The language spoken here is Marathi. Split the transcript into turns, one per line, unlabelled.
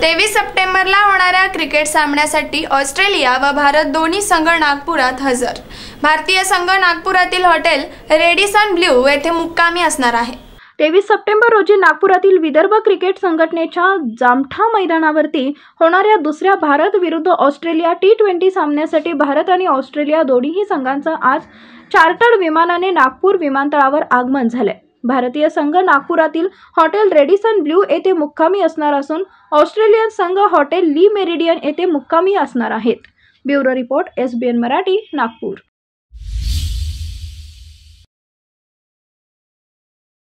तेवीस सप्टेंबरला होणाऱ्या क्रिकेट सामन्यासाठी ऑस्ट्रेलिया व भारत दोन्ही संघ नागपुरात हजर भारतीय संघ नागपुरातील हॉटेल रेडिसन ब्ल्यू येथे मुक्कामी असणार आहे तेवीस सप्टेंबर रोजी नागपुरातील विदर्भ क्रिकेट संघटनेच्या जामठा मैदानावरती
होणाऱ्या दुसऱ्या भारत विरुद्ध ऑस्ट्रेलिया टी ट्वेंटी सामन्यासाठी भारत आणि ऑस्ट्रेलिया दोन्हीही संघांचं आज चार्टर्ड विमानाने नागपूर विमानतळावर आगमन झालं भारतीय संघ नागपुरातील हॉटेल रेडिसन ब्ल्यू येथे मुक्कामी असणार असून ऑस्ट्रेलियन संघ हॉटेल ली मेरिडियन येथे मुक्कामी असणार आहेत bureau report S B N Marathi Nagpur